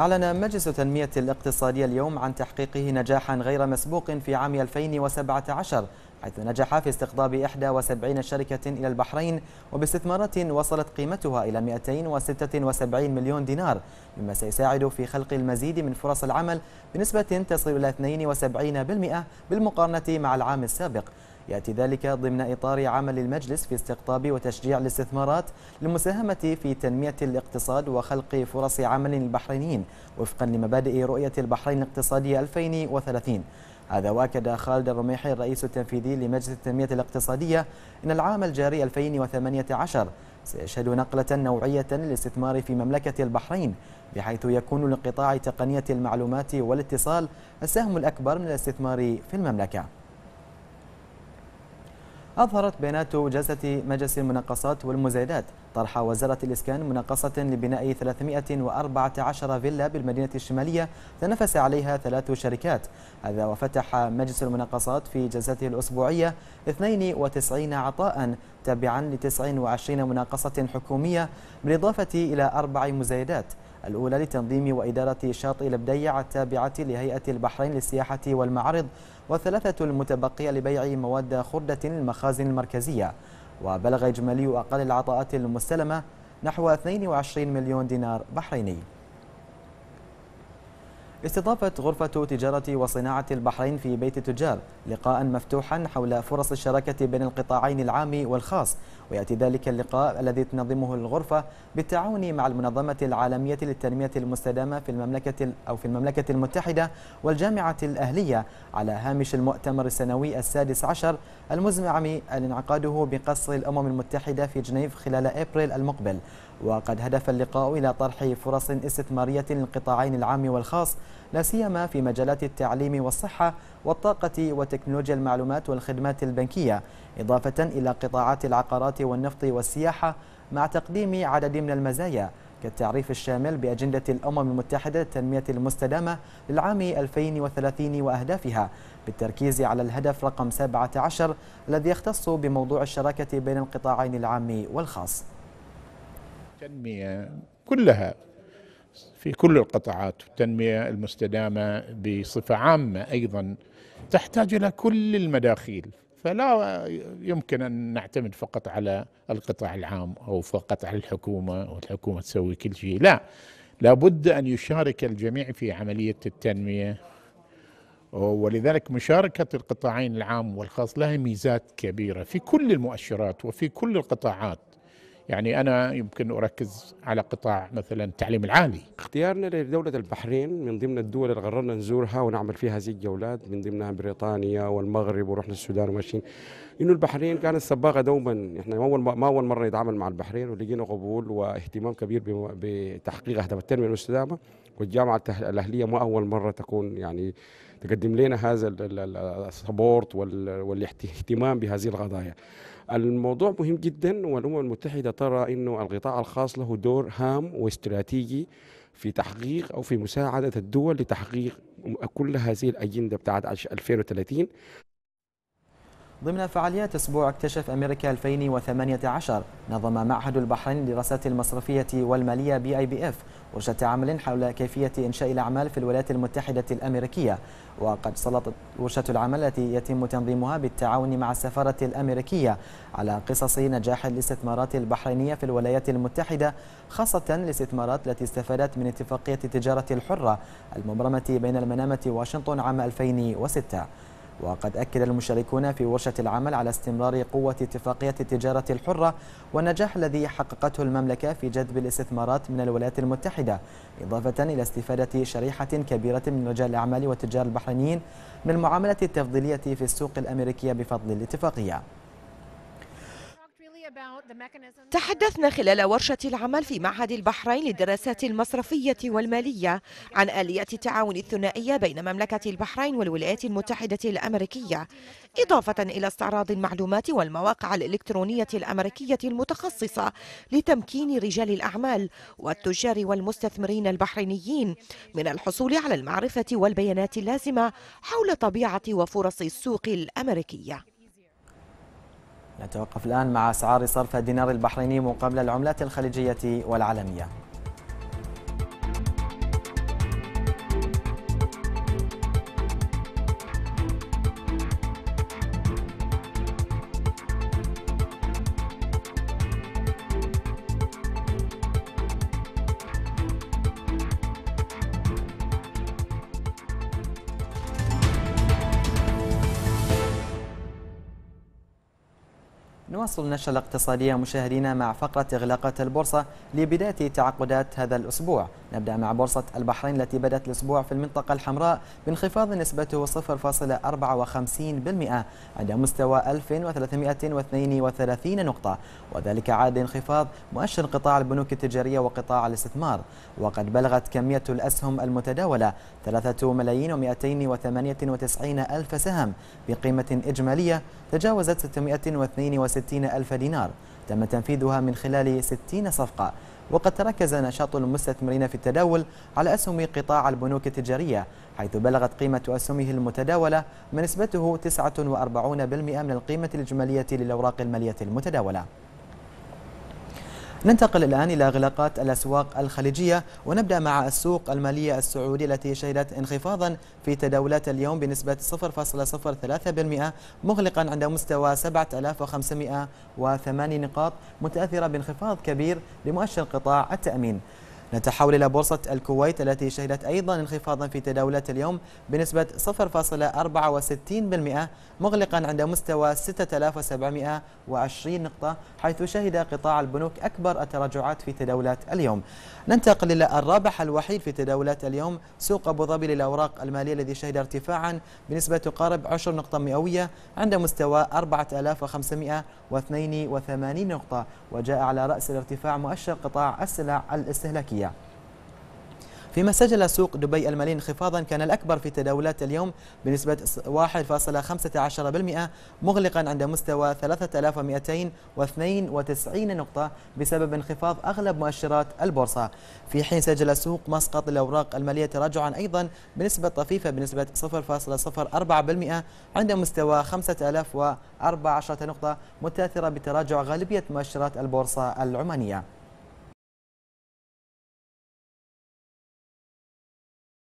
أعلن مجلس التنمية الاقتصادية اليوم عن تحقيقه نجاحا غير مسبوق في عام 2017 حيث نجح في استقطاب 71 شركة إلى البحرين وباستثمارات وصلت قيمتها إلى 276 مليون دينار مما سيساعد في خلق المزيد من فرص العمل بنسبة تصل إلى 72% بالمقارنة مع العام السابق يأتي ذلك ضمن إطار عمل المجلس في استقطاب وتشجيع الاستثمارات للمساهمة في تنمية الاقتصاد وخلق فرص عمل للبحرينيين وفقا لمبادئ رؤية البحرين الاقتصادية 2030 هذا وأكد خالد الرميحي الرئيس التنفيذي لمجلس التنمية الاقتصادية أن العام الجاري 2018 سيشهد نقلة نوعية للاستثمار في مملكة البحرين بحيث يكون لقطاع تقنية المعلومات والاتصال السهم الأكبر من الاستثمار في المملكة أظهرت بيانات جلسة مجلس المناقصات والمزايدات طرح وزارة الإسكان مناقصة لبناء 314 فيلا بالمدينة الشمالية تنافس عليها ثلاث شركات هذا وفتح مجلس المناقصات في جلسته الأسبوعية 92 عطاء تابعا ل 29 مناقصة حكومية بالإضافة إلى أربع مزايدات الأولى لتنظيم وإدارة شاطئ لبديع التابعة لهيئة البحرين للسياحة والمعارض والثلاثة المتبقية لبيع مواد خردة للمخازن المركزية وبلغ إجمالي أقل العطاءات المستلمة نحو 22 مليون دينار بحريني استضافت غرفة تجارة وصناعة البحرين في بيت التجار لقاء مفتوحا حول فرص الشراكة بين القطاعين العام والخاص ويأتي ذلك اللقاء الذي تنظمه الغرفة بالتعاون مع المنظمة العالمية للتنمية المستدامة في المملكة أو في المملكة المتحدة والجامعة الأهلية على هامش المؤتمر السنوي السادس عشر المزمع انعقاده بقصر الأمم المتحدة في جنيف خلال أبريل المقبل وقد هدف اللقاء إلى طرح فرص استثمارية للقطاعين العام والخاص لا سيما في مجالات التعليم والصحة والطاقة وتكنولوجيا المعلومات والخدمات البنكية إضافة إلى قطاعات العقارات والنفط والسياحة مع تقديم عدد من المزايا كالتعريف الشامل بأجندة الأمم المتحدة للتنمية المستدامة للعام 2030 وأهدافها بالتركيز على الهدف رقم 17 الذي يختص بموضوع الشراكة بين القطاعين العام والخاص التنمية كلها في كل القطاعات التنمية المستدامة بصفة عامة أيضا تحتاج إلى كل المداخيل فلا يمكن أن نعتمد فقط على القطاع العام أو فقط على الحكومة والحكومة تسوي كل شيء لا لابد أن يشارك الجميع في عملية التنمية ولذلك مشاركة القطاعين العام والخاص لها ميزات كبيرة في كل المؤشرات وفي كل القطاعات يعني أنا يمكن أركز على قطاع مثلا التعليم العالي اختيارنا لدولة البحرين من ضمن الدول اللي قررنا نزورها ونعمل فيها هذه الجولات من ضمنها بريطانيا والمغرب ورحنا السودان وماشيين إنه البحرين كانت سباقة دوما إحنا ما أول ما أول مرة نتعامل مع البحرين ولقينا قبول واهتمام كبير بتحقيق أهداف التنمية المستدامة والجامعة الأهلية ما أول مرة تكون يعني تقدم لنا هذا السبورت والاهتمام بهذه القضايا الموضوع مهم جدا والامم المتحده ترى انه القطاع الخاص له دور هام واستراتيجي في تحقيق او في مساعده الدول لتحقيق كل هذه الاجنده بتاعت 2030 ضمن فعاليات أسبوع اكتشف أمريكا 2018 نظم معهد البحرين للدراسات المصرفية والمالية بي اي بي اف ورشة عمل حول كيفية إنشاء الأعمال في الولايات المتحدة الأمريكية وقد سلطت ورشة العمل التي يتم تنظيمها بالتعاون مع السفارة الأمريكية على قصص نجاح الاستثمارات البحرينية في الولايات المتحدة خاصة الاستثمارات التي استفادت من اتفاقية التجارة الحرة المبرمة بين المنامة واشنطن عام 2006 وقد أكد المشاركون في ورشة العمل على استمرار قوة اتفاقية التجارة الحرة والنجاح الذي حققته المملكة في جذب الاستثمارات من الولايات المتحدة إضافة إلى استفادة شريحة كبيرة من رجال الأعمال والتجار البحرينيين من المعاملة التفضيلية في السوق الأمريكية بفضل الاتفاقية تحدثنا خلال ورشة العمل في معهد البحرين للدراسات المصرفية والمالية عن آليات التعاون الثنائية بين مملكة البحرين والولايات المتحدة الأمريكية إضافة إلى استعراض المعلومات والمواقع الإلكترونية الأمريكية المتخصصة لتمكين رجال الأعمال والتجار والمستثمرين البحرينيين من الحصول على المعرفة والبيانات اللازمة حول طبيعة وفرص السوق الأمريكية نتوقف الآن مع أسعار صرف الدينار البحريني مقابل العملات الخليجية والعالمية نواصل النشرة الاقتصادية مشاهدينا مع فقرة إغلاقات البورصة لبداية تعقدات هذا الأسبوع نبدأ مع بورصة البحرين التي بدأت الأسبوع في المنطقة الحمراء بانخفاض نسبته 0.54% عند مستوى 1332 نقطة وذلك عاد انخفاض مؤشر قطاع البنوك التجارية وقطاع الاستثمار وقد بلغت كمية الأسهم المتداولة 3 ملايين و298 ألف سهم بقيمة إجمالية تجاوزت 662 ألف دينار تم تنفيذها من خلال 60 صفقة وقد تركز نشاط المستثمرين في التداول على أسهم قطاع البنوك التجارية حيث بلغت قيمة أسهمه المتداولة ما نسبته 49% من القيمة الإجمالية للأوراق المالية المتداولة ننتقل الآن إلى إغلاقات الأسواق الخليجية ونبدأ مع السوق المالية السعودية التي شهدت انخفاضا في تداولات اليوم بنسبة 0.03% مغلقا عند مستوى 7508 نقاط متأثرة بانخفاض كبير لمؤشر قطاع التأمين نتحول إلى بورصة الكويت التي شهدت أيضا انخفاضا في تداولات اليوم بنسبة 0.64% مغلقا عند مستوى 6720 نقطة حيث شهد قطاع البنوك أكبر التراجعات في تداولات اليوم ننتقل إلى الرابح الوحيد في تداولات اليوم سوق أبو ظبي للأوراق المالية الذي شهد ارتفاعا بنسبة تقارب 10 نقطة مئوية عند مستوى 4582 نقطة وجاء على رأس الارتفاع مؤشر قطاع السلع الاستهلاكية الأمريكية فيما سجل سوق دبي المالي انخفاضا كان الأكبر في تداولات اليوم بنسبة 1.15% مغلقا عند مستوى 3292 نقطة بسبب انخفاض أغلب مؤشرات البورصة في حين سجل سوق مسقط الأوراق المالية تراجعا أيضا بنسبة طفيفة بنسبة 0.04% عند مستوى 5014 نقطة متأثرة بتراجع غالبية مؤشرات البورصة العمانية